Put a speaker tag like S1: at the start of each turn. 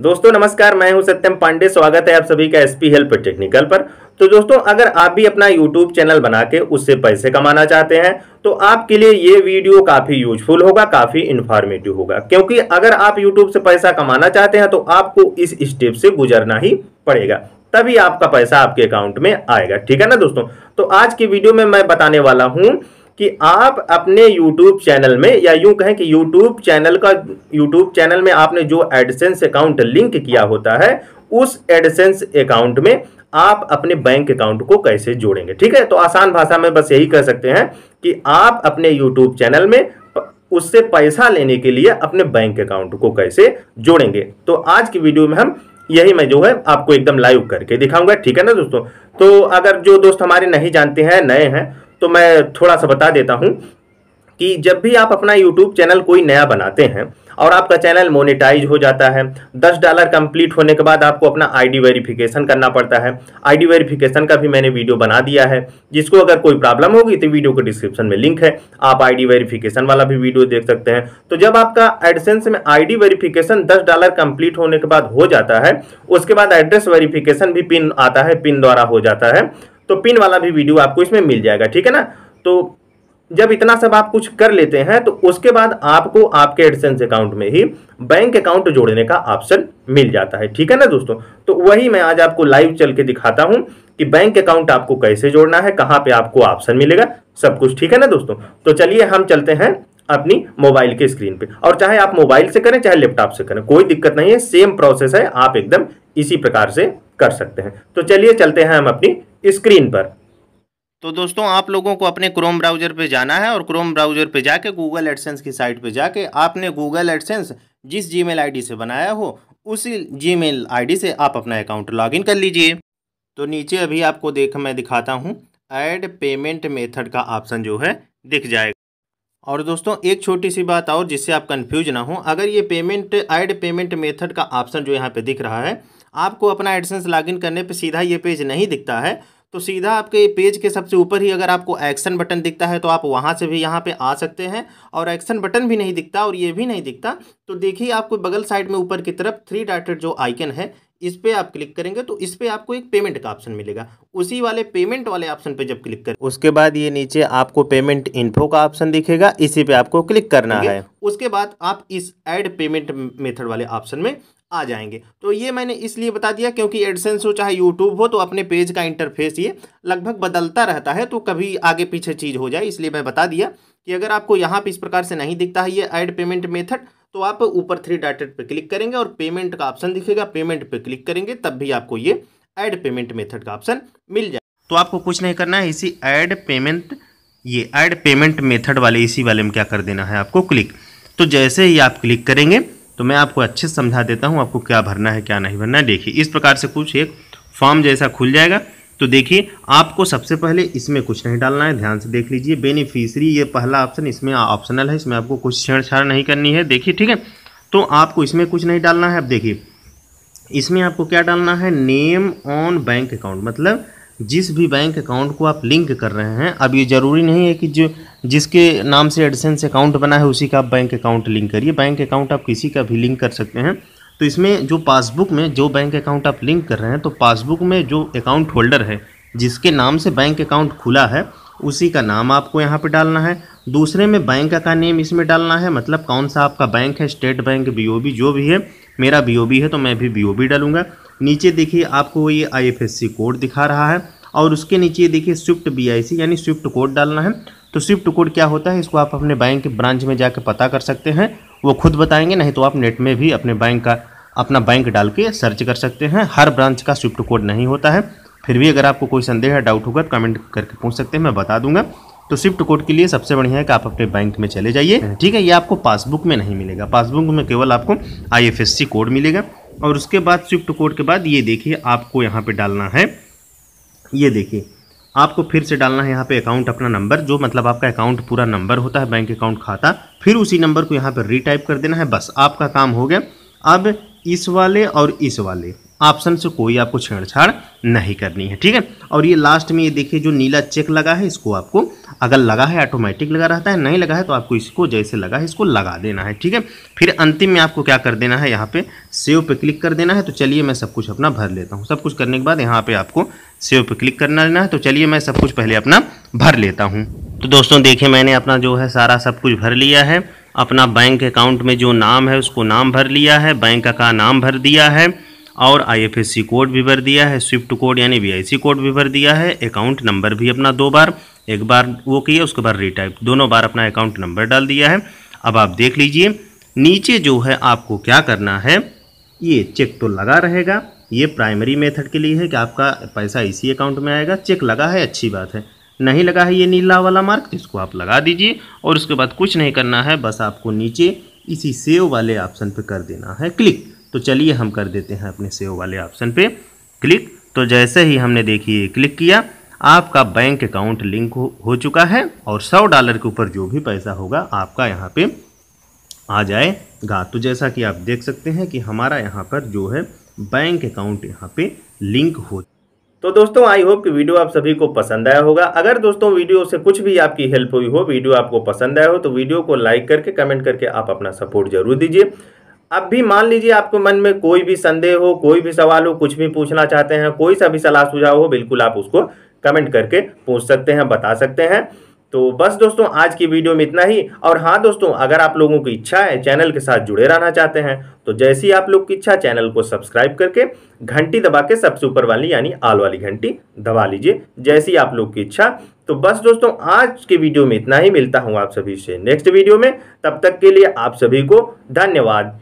S1: दोस्तों नमस्कार मैं हूं सत्यम पांडे स्वागत है आप सभी का एसपी हेल्प टेक्निकल पर तो दोस्तों अगर आप भी अपना यूट्यूब चैनल बना के उससे पैसे कमाना चाहते हैं तो आपके लिए ये वीडियो काफ़ी यूजफुल होगा काफ़ी इंफॉर्मेटिव होगा क्योंकि अगर आप यूट्यूब से पैसा कमाना चाहते हैं तो आपको इस स्टेप से गुजरना ही पड़ेगा तभी आपका पैसा आपके अकाउंट में आएगा ठीक है ना दोस्तों तो आज की वीडियो में मैं बताने वाला हूँ कि आप अपने YouTube चैनल में या यूं कहें कि YouTube चैनल का YouTube चैनल में आपने जो एडसेंस अकाउंट लिंक किया होता है उस एडसेंस अकाउंट में आप अपने बैंक अकाउंट को कैसे जोड़ेंगे ठीक है तो आसान भाषा में बस यही कह सकते हैं कि आप अपने यूट्यूब चैनल में उससे पैसा लेने के लिए अपने बैंक अकाउंट को कैसे जोड़ेंगे तो आज की वीडियो में हम यही मैं जो है आपको एकदम लाइव करके दिखाऊंगा ठीक है ना दोस्तों तो अगर जो दोस्त हमारे नहीं जानते हैं नए हैं तो मैं थोड़ा सा बता देता हूँ कि जब भी आप अपना यूट्यूब चैनल कोई नया बनाते हैं और आपका चैनल मोनेटाइज हो जाता है दस डॉलर कंप्लीट होने के बाद आपको अपना आईडी वेरिफिकेशन करना पड़ता है आईडी वेरिफिकेशन का भी मैंने वीडियो बना दिया है जिसको अगर कोई प्रॉब्लम होगी तो वीडियो के डिस्क्रिप्शन में लिंक है आप आईडी वेरिफिकेशन वाला भी वीडियो देख सकते हैं तो जब आपका एडसेंस में आईडी वेरिफिकेशन दस डॉलर कंप्लीट होने के बाद हो जाता है उसके बाद एड्रेस वेरिफिकेशन भी पिन आता है पिन द्वारा हो जाता है तो पिन वाला भी वीडियो आपको इसमें मिल जाएगा ठीक है ना तो जब इतना सब आप कुछ कर लेते हैं तो उसके बाद आपको आपके एडसेंस अकाउंट में ही बैंक अकाउंट जोड़ने का ऑप्शन मिल जाता है ठीक है ना दोस्तों तो वही मैं आज आपको लाइव चल के दिखाता हूं कि बैंक अकाउंट आपको कैसे जोड़ना है कहां पे आपको ऑप्शन मिलेगा सब कुछ ठीक है ना दोस्तों तो चलिए हम चलते हैं अपनी मोबाइल के स्क्रीन पे और चाहे आप मोबाइल से करें चाहे लैपटॉप से करें कोई दिक्कत नहीं है सेम प्रोसेस है आप एकदम इसी प्रकार से कर सकते हैं तो चलिए चलते हैं हम अपनी स्क्रीन पर तो दोस्तों आप लोगों को अपने क्रोम ब्राउज़र पे जाना है और क्रोम ब्राउज़र पे जाके गूगल एडसेंस की साइट पे जाके आपने गूगल एडसेंस जिस जीमेल आईडी से बनाया हो उसी जीमेल आईडी से आप अपना अकाउंट लॉगिन कर लीजिए तो नीचे अभी आपको देख मैं दिखाता हूँ ऐड पेमेंट मेथड का ऑप्शन जो है दिख जाएगा और दोस्तों एक छोटी सी बात और जिससे आप कंफ्यूज ना हो अगर ये पेमेंट ऐड पेमेंट मेथड का ऑप्शन जो यहाँ पे दिख रहा है आपको अपना एडसेंस लॉगिन करने पे सीधा ये पेज नहीं दिखता है तो सीधा आपके पेज के सबसे ऊपर ही अगर आपको एक्शन बटन दिखता है तो आप वहाँ से भी यहाँ पे आ सकते हैं और एक्शन बटन भी नहीं दिखता और ये भी नहीं दिखता तो देखिए आपको बगल साइड में ऊपर की तरफ थ्री डाटेड जो आइकन है इस पर आप क्लिक करेंगे तो इस पर आपको एक पेमेंट का ऑप्शन मिलेगा उसी वाले पेमेंट वाले ऑप्शन पे जब क्लिक करें उसके बाद ये नीचे आपको पेमेंट इन्फो का ऑप्शन दिखेगा इसी पे आपको क्लिक करना है उसके बाद आप इस एड पेमेंट मेथड वाले ऑप्शन में आ जाएंगे तो ये मैंने इसलिए बता दिया क्योंकि एडसेंस हो चाहे यूट्यूब हो तो अपने पेज का इंटरफेस ये लगभग बदलता रहता है तो कभी आगे पीछे चीज़ हो जाए इसलिए मैं बता दिया कि अगर आपको यहाँ पे इस प्रकार से नहीं दिखता है ये एड पेमेंट मेथड तो आप ऊपर थ्री डाटेड पर क्लिक करेंगे और पेमेंट का ऑप्शन दिखेगा पेमेंट पर क्लिक करेंगे तब भी आपको ये ऐड पेमेंट मेथड का ऑप्शन मिल जाए तो आपको कुछ नहीं करना है इसी ऐड पेमेंट ये ऐड पेमेंट मेथड वाले इसी वाले में क्या कर देना है आपको क्लिक तो जैसे ही आप क्लिक करेंगे तो मैं आपको अच्छे से समझा देता हूँ आपको क्या भरना है क्या नहीं भरना है देखिए इस प्रकार से कुछ एक फॉर्म जैसा खुल जाएगा तो देखिए आपको सबसे पहले इसमें कुछ नहीं डालना है ध्यान से देख लीजिए बेनिफिशरी ये पहला ऑप्शन इसमें ऑप्शनल है इसमें आपको कुछ छेड़छाड़ नहीं करनी है देखिए ठीक है तो आपको इसमें कुछ नहीं डालना है अब देखिए इसमें आपको क्या डालना है नेम ऑन बैंक अकाउंट मतलब जिस भी बैंक अकाउंट को आप लिंक कर रहे हैं अब ये ज़रूरी नहीं है कि जो जिसके नाम से एडसेंस अकाउंट बना है उसी का आप बैंक अकाउंट लिंक करिए बैंक अकाउंट आप किसी का भी लिंक कर सकते हैं तो इसमें जो पासबुक में जो बैंक अकाउंट आप लिंक कर रहे हैं तो पासबुक में जो अकाउंट होल्डर है जिसके नाम से बैंक अकाउंट खुला है उसी का नाम आपको यहाँ पर डालना है दूसरे में बैंक का नेम इसमें डालना है मतलब कौन सा आपका बैंक है स्टेट बैंक बी जो भी है मेरा बी है तो मैं भी बी डालूंगा नीचे देखिए आपको ये आई कोड दिखा रहा है और उसके नीचे देखिए स्विफ्ट बी यानी स्विफ्ट कोड डालना है तो स्विफ्ट कोड क्या होता है इसको आप अपने बैंक ब्रांच में जाकर पता कर सकते हैं वो खुद बताएंगे नहीं तो आप नेट में भी अपने बैंक का अपना बैंक डाल के सर्च कर सकते हैं हर ब्रांच का स्विफ्ट कोड नहीं होता है फिर भी अगर आपको कोई संदेह है डाउट होगा तो कमेंट करके पूछ सकते हैं मैं बता दूंगा तो स्विफ्ट कोड के लिए सबसे बढ़िया है कि आप अपने बैंक में चले जाइए ठीक है ये आपको पासबुक में नहीं मिलेगा पासबुक में केवल आपको आई कोड मिलेगा और उसके बाद स्विफ्ट कोड के बाद ये देखिए आपको यहाँ पर डालना है ये देखिए आपको फिर से डालना है यहाँ पे अकाउंट अपना नंबर जो मतलब आपका अकाउंट पूरा नंबर होता है बैंक अकाउंट खाता फिर उसी नंबर को यहाँ पर रीटाइप कर देना है बस आपका काम हो गया अब इस वाले और इस वाले ऑप्शन से कोई आपको छेड़छाड़ नहीं करनी है ठीक है और ये लास्ट में ये देखिए जो नीला चेक लगा है इसको आपको अगर लगा है ऑटोमेटिक लगा रहता है नहीं लगा है तो आपको इसको जैसे लगा है इसको लगा देना है ठीक है फिर अंतिम में आपको क्या कर देना है यहाँ पे सेव पे क्लिक कर देना है तो चलिए मैं सब कुछ अपना भर लेता हूँ सब कुछ करने के बाद यहाँ पे आपको सेव पे क्लिक करना लेना है तो चलिए मैं सब कुछ पहले अपना भर लेता हूँ तो दोस्तों देखिए मैंने अपना जो है सारा सब कुछ भर लिया है अपना बैंक अकाउंट में जो नाम है उसको नाम भर लिया है बैंक का नाम भर दिया है और आईएफएससी कोड भी भर दिया है स्विफ्ट कोड यानी वीआईसी कोड भी भर दिया है अकाउंट नंबर भी अपना दो बार एक बार वो किया उसके बाद रिटाइप दोनों बार अपना अकाउंट नंबर डाल दिया है अब आप देख लीजिए नीचे जो है आपको क्या करना है ये चेक तो लगा रहेगा ये प्राइमरी मेथड के लिए है कि आपका पैसा इसी अकाउंट में आएगा चेक लगा है अच्छी बात है नहीं लगा है ये नीला वाला मार्क तो इसको आप लगा दीजिए और उसके बाद कुछ नहीं करना है बस आपको नीचे इसी सेव वाले ऑप्शन पर कर देना है क्लिक तो चलिए हम कर देते हैं अपने सेव वाले ऑप्शन पे क्लिक तो जैसे ही हमने देखिए क्लिक किया आपका बैंक अकाउंट लिंक हो, हो चुका है और सौ डॉलर के ऊपर जो भी पैसा होगा आपका यहाँ पे आ जाएगा तो जैसा कि आप देख सकते हैं कि हमारा यहाँ पर जो है बैंक अकाउंट यहाँ पे लिंक हो तो दोस्तों आई होप कि वीडियो आप सभी को पसंद आया होगा अगर दोस्तों वीडियो से कुछ भी आपकी हेल्प हुई हो वीडियो आपको पसंद आया हो तो वीडियो को लाइक करके कमेंट करके आप अपना सपोर्ट जरूर दीजिए अब भी मान लीजिए आपके मन में कोई भी संदेह हो कोई भी सवाल हो कुछ भी पूछना चाहते हैं कोई सा भी सलाह सुझाव हो बिल्कुल आप उसको कमेंट करके पूछ सकते हैं बता सकते हैं तो बस दोस्तों आज की वीडियो में इतना ही और हाँ दोस्तों अगर आप लोगों की इच्छा है चैनल के साथ जुड़े रहना चाहते हैं तो जैसी आप लोग की इच्छा चैनल को सब्सक्राइब करके घंटी दबा के सबसे ऊपर वाली यानी आल वाली घंटी दबा लीजिए जैसी आप लोग की इच्छा तो बस दोस्तों आज की वीडियो में इतना ही मिलता हूँ आप सभी से नेक्स्ट वीडियो में तब तक के लिए आप सभी को धन्यवाद